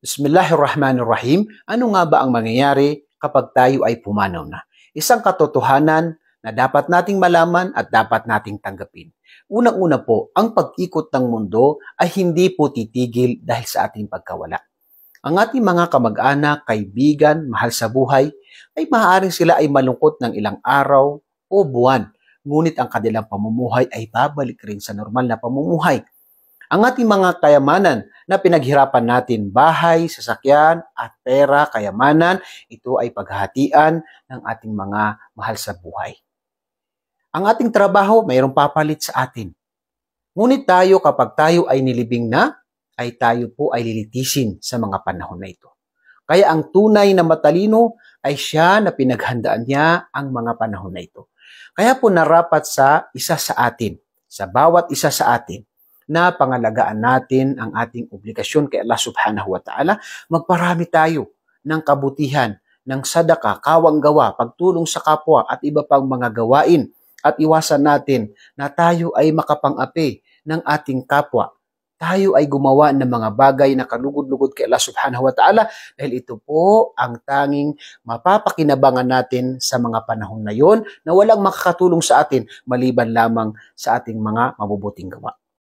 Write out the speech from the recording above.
Bismillahirrahmanirrahim, ano nga ba ang mangyayari kapag tayo ay pumanaw na? Isang katotohanan na dapat nating malaman at dapat nating tanggapin. Unang-una po, ang pag-ikot ng mundo ay hindi po titigil dahil sa ating pagkawala. Ang ating mga kamag-anak, kaibigan, mahal sa buhay, ay maaaring sila ay malungkot ng ilang araw o buwan, ngunit ang kanilang pamumuhay ay babalik rin sa normal na pamumuhay ang ating mga kayamanan na pinaghirapan natin, bahay, sasakyan, at pera, kayamanan, ito ay paghahatian ng ating mga mahal sa buhay. Ang ating trabaho mayroong papalit sa atin. Ngunit tayo kapag tayo ay nilibing na, ay tayo po ay lilitisin sa mga panahon na ito. Kaya ang tunay na matalino ay siya na pinaghandaan niya ang mga panahon na ito. Kaya po narapat sa isa sa atin, sa bawat isa sa atin, na pangalagaan natin ang ating obligasyon kay Allah subhanahu wa ta'ala. Magparami tayo ng kabutihan, ng sadaka, kawang gawa, pagtulong sa kapwa at iba pang mga gawain at iwasan natin na tayo ay makapangapi ng ating kapwa. Tayo ay gumawa ng mga bagay na kalugod-lugod kay Allah subhanahu wa ta'ala dahil ito po ang tanging mapapakinabangan natin sa mga panahon na yon na walang makakatulong sa atin maliban lamang sa ating mga mabubuting gawa.